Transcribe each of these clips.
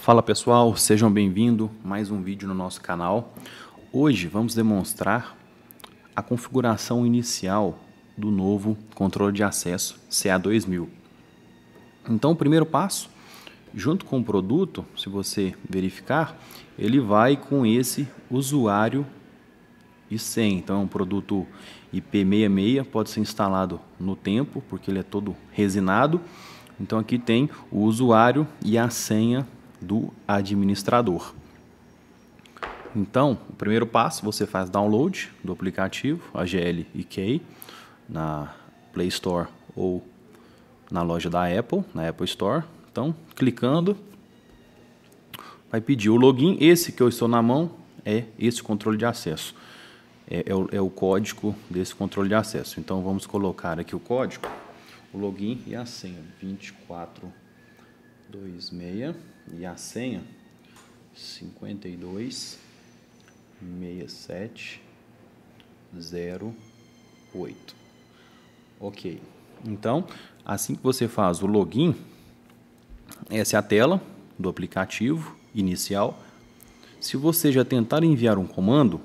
Fala pessoal, sejam bem-vindos mais um vídeo no nosso canal. Hoje vamos demonstrar a configuração inicial do novo controle de acesso CA2000. Então, o primeiro passo, junto com o produto, se você verificar, ele vai com esse usuário e senha. Então, é um produto IP66, pode ser instalado no tempo, porque ele é todo resinado. Então, aqui tem o usuário e a senha do administrador. Então, o primeiro passo, você faz download do aplicativo AGL e na Play Store ou na loja da Apple, na Apple Store. Então, clicando, vai pedir o login. Esse que eu estou na mão é esse controle de acesso. É, é, o, é, o, código desse controle de acesso. Então, vamos colocar aqui o código, o login e a senha. 24 26 e a senha 52 67 08. Ok. Então, assim que você faz o login, essa é a tela do aplicativo inicial. Se você já tentar enviar um comando,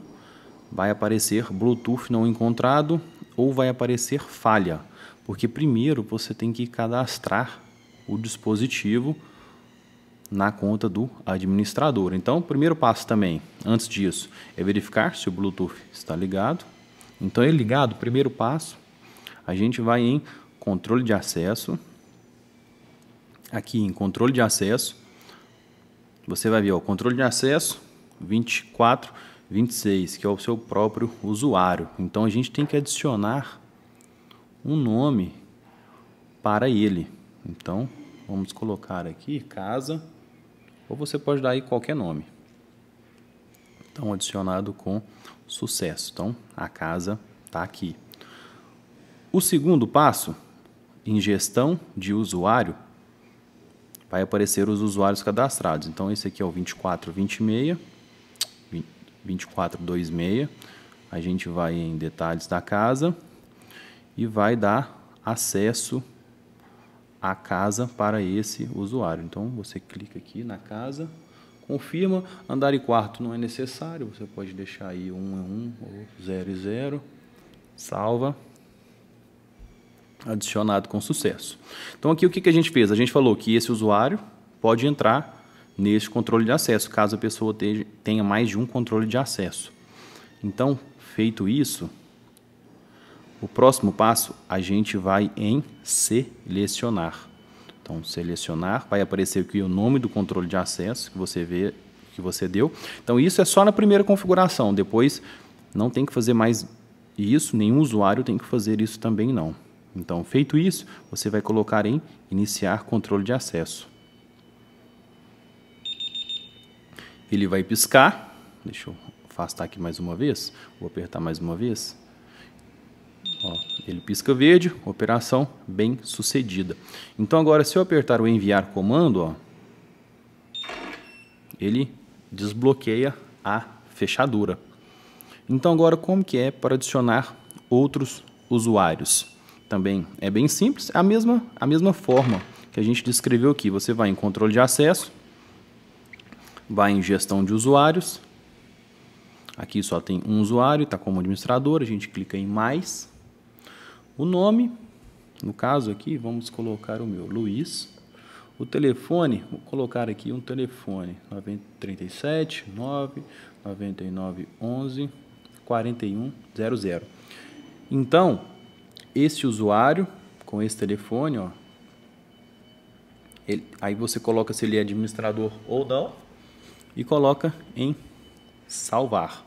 vai aparecer Bluetooth não encontrado ou vai aparecer falha, porque primeiro você tem que cadastrar o dispositivo na conta do administrador. Então, o primeiro passo também, antes disso, é verificar se o Bluetooth está ligado. Então, ele ligado, primeiro passo, a gente vai em controle de acesso. Aqui em controle de acesso, você vai ver o controle de acesso 2426, que é o seu próprio usuário. Então a gente tem que adicionar um nome para ele. Então, vamos colocar aqui casa, ou você pode dar aí qualquer nome. Então, adicionado com sucesso. Então, a casa está aqui. O segundo passo, em gestão de usuário, vai aparecer os usuários cadastrados. Então, esse aqui é o 2426, 2426. A gente vai em detalhes da casa e vai dar acesso a casa para esse usuário. Então você clica aqui na casa, confirma, andar e quarto não é necessário, você pode deixar aí 1 um é 1 um, ou 0 e 0, salva, adicionado com sucesso. Então aqui o que, que a gente fez? A gente falou que esse usuário pode entrar neste controle de acesso, caso a pessoa tenha mais de um controle de acesso. Então, feito isso, o próximo passo, a gente vai em selecionar. Então, selecionar, vai aparecer aqui o nome do controle de acesso que você vê que você deu. Então, isso é só na primeira configuração. Depois, não tem que fazer mais isso, nenhum usuário tem que fazer isso também não. Então, feito isso, você vai colocar em iniciar controle de acesso. Ele vai piscar. Deixa eu afastar aqui mais uma vez. Vou apertar mais uma vez. Ó, ele pisca verde, operação bem sucedida. Então agora se eu apertar o enviar comando, ó, ele desbloqueia a fechadura. Então agora como que é para adicionar outros usuários? Também é bem simples, é a mesma, a mesma forma que a gente descreveu aqui. Você vai em controle de acesso, vai em gestão de usuários, aqui só tem um usuário, está como administrador, a gente clica em mais, o nome, no caso aqui, vamos colocar o meu, Luiz. O telefone, vou colocar aqui um telefone, 37 9911 4100. Então, este usuário, com esse telefone, ó, ele, aí você coloca se ele é administrador ou não e coloca em salvar.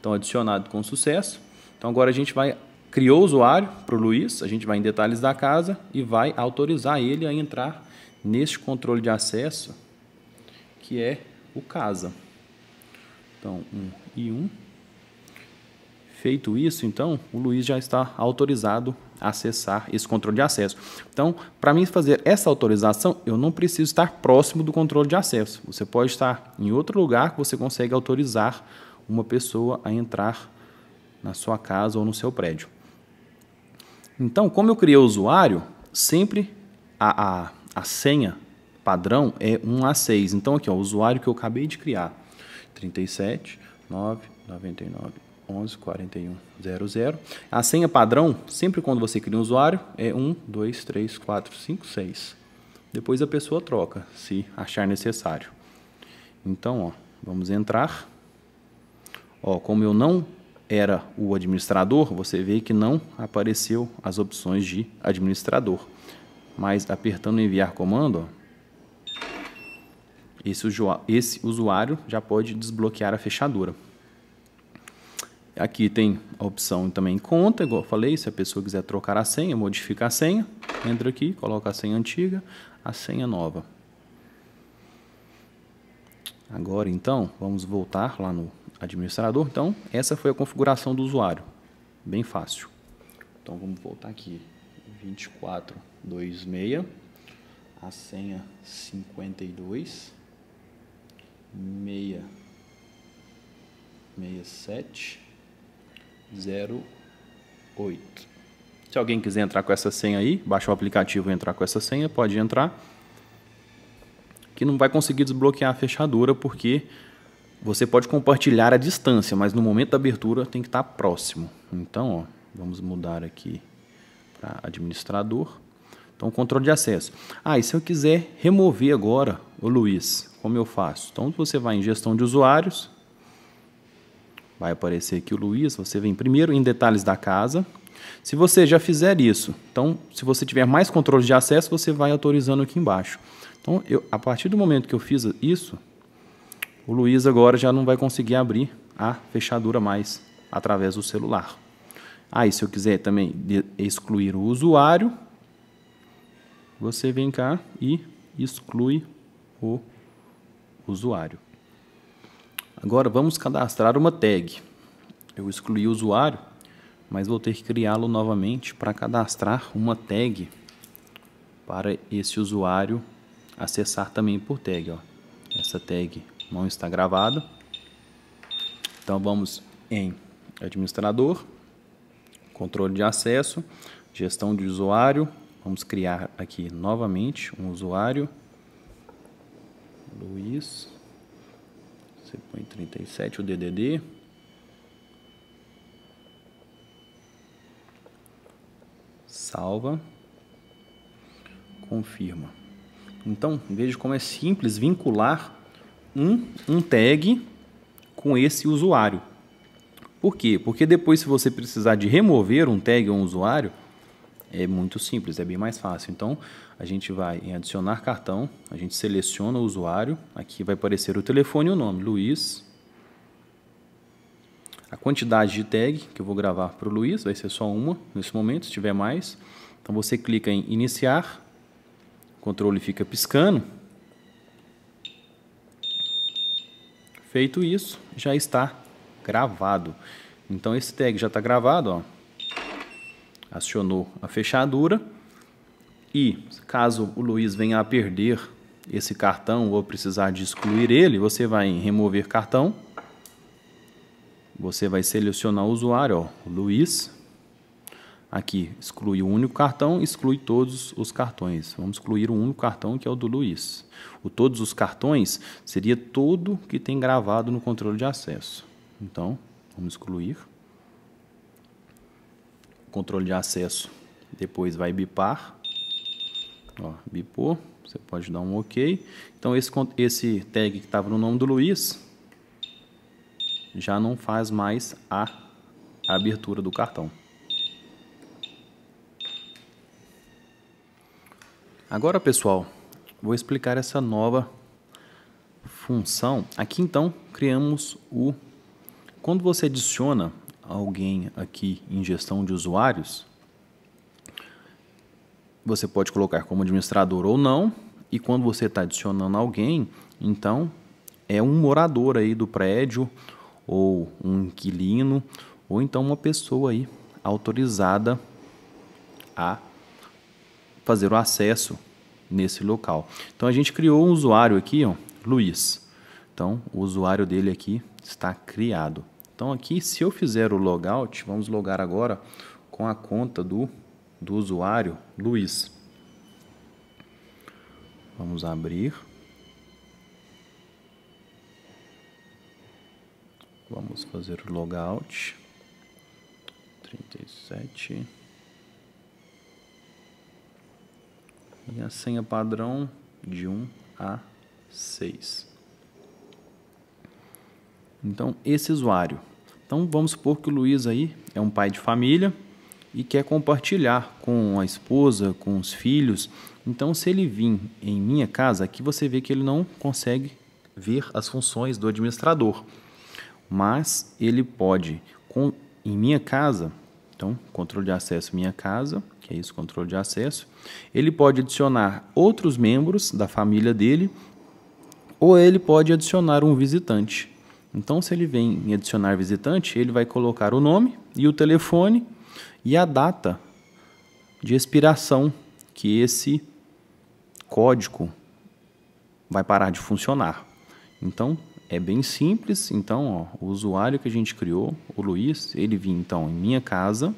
Então, adicionado com sucesso. Então, agora a gente vai criou o usuário para o Luiz, a gente vai em detalhes da casa e vai autorizar ele a entrar neste controle de acesso, que é o casa. Então, um e um. Feito isso, então, o Luiz já está autorizado a acessar esse controle de acesso. Então, para mim fazer essa autorização, eu não preciso estar próximo do controle de acesso. Você pode estar em outro lugar que você consegue autorizar uma pessoa a entrar na sua casa ou no seu prédio. Então, como eu criei o usuário, sempre a, a, a senha padrão é 1A6. Então, aqui, ó, o usuário que eu acabei de criar, 37 9 99 11 41 00. A senha padrão, sempre quando você cria um usuário, é 1, 2, 3, 4, 5, 6. Depois a pessoa troca, se achar necessário. Então, ó, vamos entrar. Ó, como eu não era o administrador, você vê que não apareceu as opções de administrador. Mas apertando enviar comando, esse, esse usuário já pode desbloquear a fechadura. Aqui tem a opção também conta, igual eu falei, se a pessoa quiser trocar a senha, modificar a senha, entra aqui, coloca a senha antiga, a senha nova. Agora então, vamos voltar lá no administrador. Então, essa foi a configuração do usuário. Bem fácil. Então, vamos voltar aqui. 2426, a senha 52, 6, Se alguém quiser entrar com essa senha aí, baixa o aplicativo e entrar com essa senha, pode entrar. Que não vai conseguir desbloquear a fechadura porque você pode compartilhar a distância, mas no momento da abertura tem que estar próximo. Então, ó, vamos mudar aqui para administrador. Então, controle de acesso. Ah, e se eu quiser remover agora o Luiz, como eu faço? Então, você vai em gestão de usuários, vai aparecer aqui o Luiz, você vem primeiro em detalhes da casa. Se você já fizer isso, então, se você tiver mais controle de acesso, você vai autorizando aqui embaixo. Então, eu, a partir do momento que eu fiz isso, o Luiz agora já não vai conseguir abrir a fechadura mais através do celular. Aí, se eu quiser também excluir o usuário, você vem cá e exclui o usuário. Agora vamos cadastrar uma tag. Eu excluí o usuário, mas vou ter que criá-lo novamente para cadastrar uma tag para esse usuário acessar também por tag. Ó. Essa tag não está gravado. Então vamos em administrador, controle de acesso, gestão de usuário. Vamos criar aqui novamente um usuário. Luiz. Você põe 37 o DDD. Salva. Confirma. Então, veja como é simples vincular um, um tag com esse usuário. Por quê? Porque depois, se você precisar de remover um tag ou um usuário, é muito simples, é bem mais fácil. Então, a gente vai em adicionar cartão, a gente seleciona o usuário, aqui vai aparecer o telefone e o nome, Luiz. A quantidade de tag que eu vou gravar para o Luiz vai ser só uma nesse momento, se tiver mais. Então, você clica em iniciar, o controle fica piscando, Feito isso, já está gravado. Então esse tag já está gravado, ó. acionou a fechadura e caso o Luiz venha a perder esse cartão ou precisar de excluir ele, você vai em remover cartão, você vai selecionar o usuário, ó, Luiz, Aqui, exclui o único cartão, exclui todos os cartões. Vamos excluir o único cartão, que é o do Luiz. O todos os cartões seria todo que tem gravado no controle de acesso. Então, vamos excluir. O controle de acesso depois vai bipar. Ó, bipou. Você pode dar um OK. Então, esse, esse tag que estava no nome do Luiz já não faz mais a abertura do cartão. Agora, pessoal, vou explicar essa nova função. Aqui, então, criamos o... Quando você adiciona alguém aqui em gestão de usuários, você pode colocar como administrador ou não, e quando você está adicionando alguém, então é um morador aí do prédio, ou um inquilino, ou então uma pessoa aí autorizada a fazer o acesso nesse local. Então a gente criou um usuário aqui, ó, Luiz. Então o usuário dele aqui está criado. Então aqui, se eu fizer o logout, vamos logar agora com a conta do, do usuário Luiz. Vamos abrir. Vamos fazer o logout. 37 E a senha padrão de 1 a 6. Então, esse usuário. Então, vamos supor que o Luiz aí é um pai de família e quer compartilhar com a esposa, com os filhos. Então, se ele vir em minha casa, aqui você vê que ele não consegue ver as funções do administrador. Mas ele pode, com, em minha casa, então, controle de acesso minha casa, que é isso, controle de acesso. Ele pode adicionar outros membros da família dele ou ele pode adicionar um visitante. Então, se ele vem em adicionar visitante, ele vai colocar o nome e o telefone e a data de expiração que esse código vai parar de funcionar. Então, é bem simples. Então, ó, o usuário que a gente criou, o Luiz, ele vinha então em minha casa.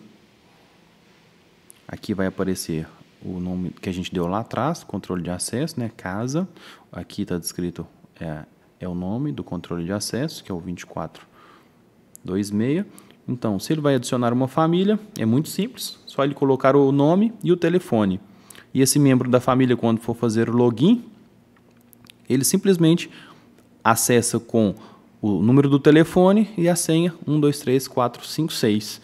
Aqui vai aparecer o nome que a gente deu lá atrás, controle de acesso, né? Casa. Aqui está descrito é, é o nome do controle de acesso, que é o 2426. Então, se ele vai adicionar uma família, é muito simples, só ele colocar o nome e o telefone. E esse membro da família, quando for fazer o login, ele simplesmente acessa com o número do telefone e a senha 123456.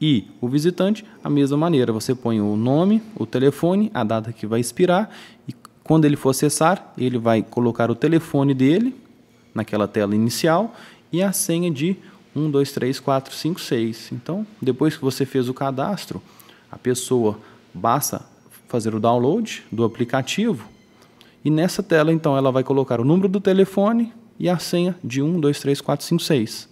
E o visitante, a mesma maneira, você põe o nome, o telefone, a data que vai expirar e quando ele for acessar, ele vai colocar o telefone dele naquela tela inicial e a senha de 123456. Então, depois que você fez o cadastro, a pessoa basta fazer o download do aplicativo e nessa tela, então, ela vai colocar o número do telefone e a senha de 123456.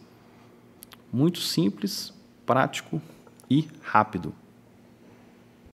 Muito simples, prático e rápido.